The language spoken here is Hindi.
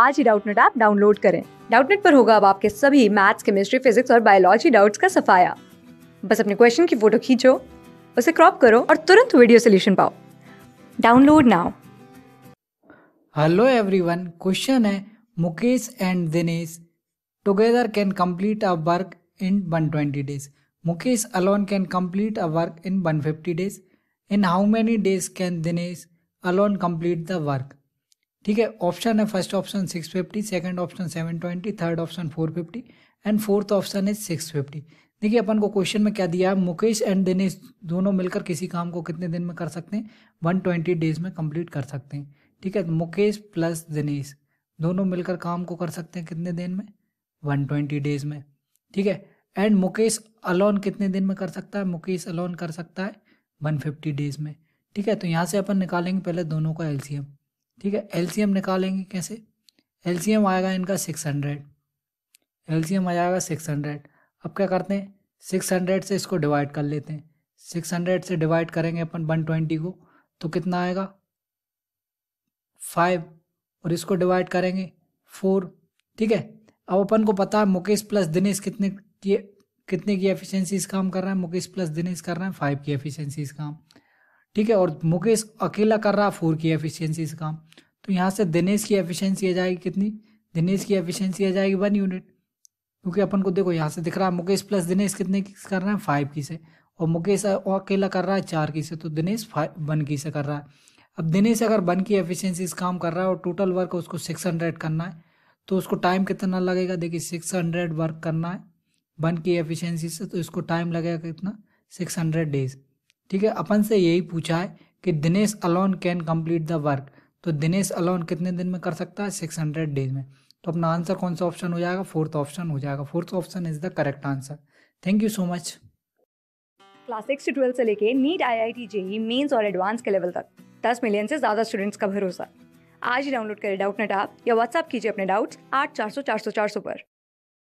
आज ही डाउटनेट ऐप डाउनलोड करें डाउटनेट पर होगा अब आपके सभी मैथ्स केमिस्ट्री फिजिक्स और बायोलॉजी डाउट्स का सफाया बस अपने क्वेश्चन की फोटो खींचो उसे क्रॉप करो और तुरंत वीडियो सोल्यूशन पाओ download now hello everyone question है Mukesh and Dinesh together can complete a work in 120 days Mukesh alone can complete a work in 150 days in how many days can Dinesh alone complete the work ठीक है ऑप्शन है first option six fifty second option seven twenty third option four fifty and fourth option है सिक्स फिफ्टी देखिए अपन को क्वेश्चन में क्या दिया है मुकेश एंड दिनेश दोनों मिलकर किसी काम को कितने दिन में कर सकते हैं वन ट्वेंटी डेज में कंप्लीट कर सकते हैं ठीक है मुकेश प्लस दिनेश दोनों मिलकर काम को कर सकते हैं कितने दिन में वन ट्वेंटी डेज में ठीक है एंड मुकेश अलोन कितने दिन में कर सकता है मुकेश अलोन कर सकता है वन फिफ्टी डेज में ठीक है तो यहाँ से अपन निकालेंगे पहले दोनों का एलसीएम ठीक है एलसीएम निकालेंगे कैसे एलसीएम आएगा इनका सिक्स हंड्रेड एलसीएम आ जाएगा सिक्स हंड्रेड अब क्या करते हैं सिक्स हंड्रेड से इसको डिवाइड कर लेते हैं सिक्स हंड्रेड से डिवाइड करेंगे अपन वन ट्वेंटी को तो कितना आएगा फाइव और इसको डिवाइड करेंगे फोर ठीक है अब अपन को पता है मुकेश प्लस दिनेश कितने की कितने की एफिशिएंसीज काम कर रहा है मुकेश प्लस दिनेश कर रहे हैं फाइव की एफिशिएंसीज काम ठीक है और मुकेश अकेला कर रहा फोर की एफिशिएंसी से काम तो यहाँ से दिनेश की एफिशिएंसी आ जाएगी कितनी दिनेश की एफिशिएंसी आ जाएगी वन यूनिट क्योंकि अपन को देखो यहाँ से दिख रहा है मुकेश प्लस दिनेश कितने की कर रहे हैं फाइव की से और मुकेश अकेला कर रहा है चार की से तो दिनेश फाइव वन की से कर रहा है अब दिनेश अगर वन की एफिशियंसी से काम कर रहा है और टोटल वर्क उसको सिक्स हंड्रेड करना है तो उसको टाइम कितना लगेगा देखिए सिक्स हंड्रेड वर्क करना है वन की एफिशियंसी से तो इसको टाइम लगेगा कितना सिक्स हंड्रेड डेज़ ठीक है अपन से यही पूछा है कि Dinesh alone can complete the work तो दिनेश अलोन कितने दिन में कर सकता है सिक्स हंड्रेड डेज में तो अपना आंसर कौन सा ऑप्शन हो जाएगा फोर्थ ऑप्शन हो जाएगा fourth option is the correct answer thank you so much class six से ट्वेल्थ से लेके NEET I I T JEE mains और एडवांस के लेवल तक दस मिलियन से ज़्यादा स्टूडेंट्स का भरोसा आज ही डाउनलोड करें डाउट नेट आप या व्हाट्सअप कीजिए अपने डाउट्स आठ चार सौ चार सौ चार सौ पर